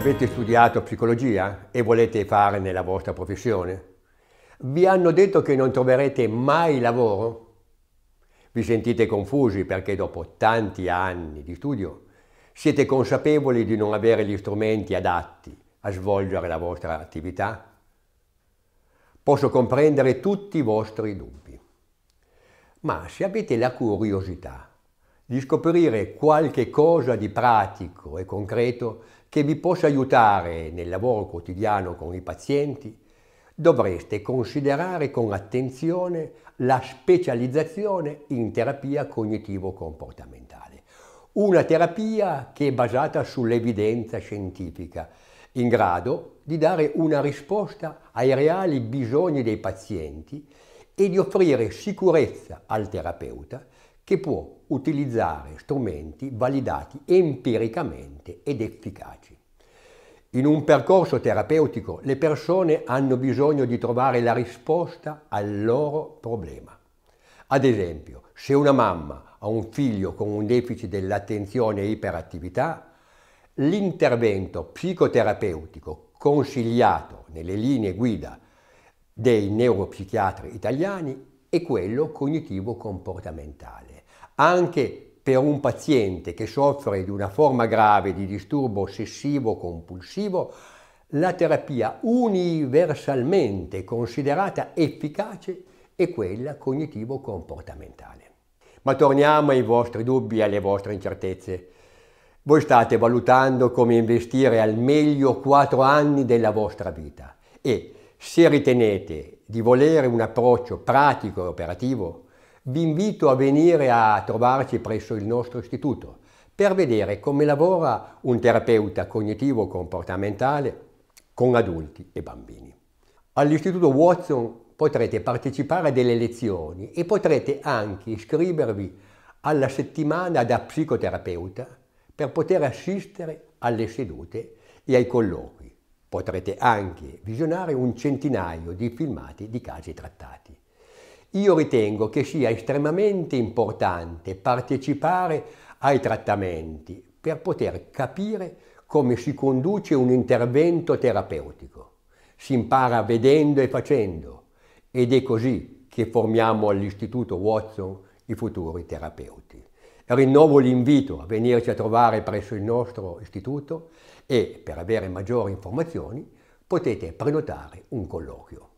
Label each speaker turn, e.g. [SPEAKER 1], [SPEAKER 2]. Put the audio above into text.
[SPEAKER 1] Avete studiato psicologia e volete fare nella vostra professione? Vi hanno detto che non troverete mai lavoro? Vi sentite confusi perché dopo tanti anni di studio siete consapevoli di non avere gli strumenti adatti a svolgere la vostra attività? Posso comprendere tutti i vostri dubbi, ma se avete la curiosità di scoprire qualche cosa di pratico e concreto che vi possa aiutare nel lavoro quotidiano con i pazienti, dovreste considerare con attenzione la specializzazione in terapia cognitivo-comportamentale, una terapia che è basata sull'evidenza scientifica, in grado di dare una risposta ai reali bisogni dei pazienti e di offrire sicurezza al terapeuta che può utilizzare strumenti validati empiricamente ed efficaci. In un percorso terapeutico le persone hanno bisogno di trovare la risposta al loro problema. Ad esempio, se una mamma ha un figlio con un deficit dell'attenzione e iperattività, l'intervento psicoterapeutico consigliato nelle linee guida dei neuropsichiatri italiani e quello cognitivo-comportamentale. Anche per un paziente che soffre di una forma grave di disturbo ossessivo-compulsivo, la terapia universalmente considerata efficace è quella cognitivo-comportamentale. Ma torniamo ai vostri dubbi e alle vostre incertezze. Voi state valutando come investire al meglio 4 anni della vostra vita e se ritenete di volere un approccio pratico e operativo, vi invito a venire a trovarci presso il nostro istituto per vedere come lavora un terapeuta cognitivo-comportamentale con adulti e bambini. All'Istituto Watson potrete partecipare a delle lezioni e potrete anche iscrivervi alla settimana da psicoterapeuta per poter assistere alle sedute e ai colloqui. Potrete anche visionare un centinaio di filmati di casi trattati. Io ritengo che sia estremamente importante partecipare ai trattamenti per poter capire come si conduce un intervento terapeutico. Si impara vedendo e facendo ed è così che formiamo all'Istituto Watson i futuri terapeuti. Rinnovo l'invito a venirci a trovare presso il nostro istituto e per avere maggiori informazioni potete prenotare un colloquio.